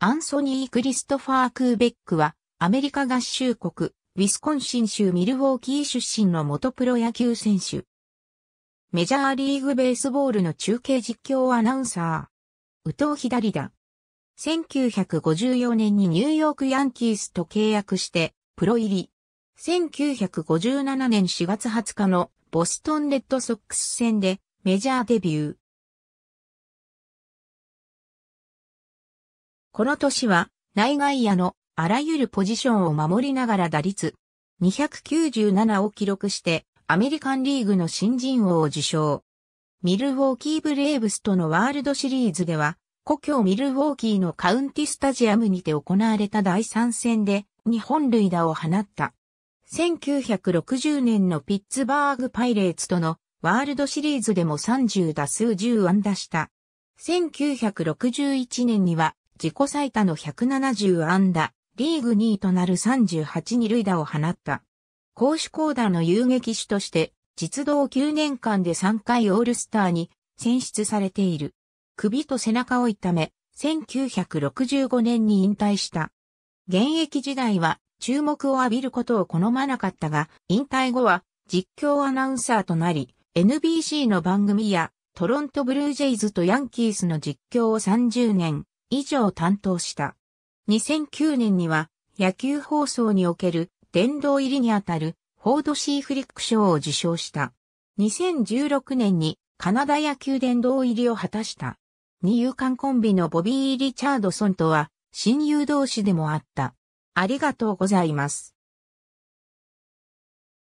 アンソニー・クリストファー・クーベックは、アメリカ合衆国、ウィスコンシン州ミルウォーキー出身の元プロ野球選手。メジャーリーグベースボールの中継実況アナウンサー。宇藤左だ。1954年にニューヨークヤンキースと契約して、プロ入り。1957年4月20日のボストンレッドソックス戦でメジャーデビュー。この年は内外野のあらゆるポジションを守りながら打率297を記録してアメリカンリーグの新人王を受賞。ミルウォーキーブレーブスとのワールドシリーズでは故郷ミルウォーキーのカウンティスタジアムにて行われた第3戦で日本塁打を放った。1960年のピッツバーグパイレーツとのワールドシリーズでも30打数10安打した。1961年には自己最多の170安打、リーグ2位となる38二塁打を放った。コー高打の遊撃手として、実動9年間で3回オールスターに選出されている。首と背中を痛め、1965年に引退した。現役時代は注目を浴びることを好まなかったが、引退後は実況アナウンサーとなり、NBC の番組やトロントブルージェイズとヤンキースの実況を30年、以上担当した。2009年には野球放送における殿堂入りにあたるフォード・シー・フリック賞を受賞した。2016年にカナダ野球殿堂入りを果たした。二遊間コンビのボビー・リチャードソンとは親友同士でもあった。ありがとうございます。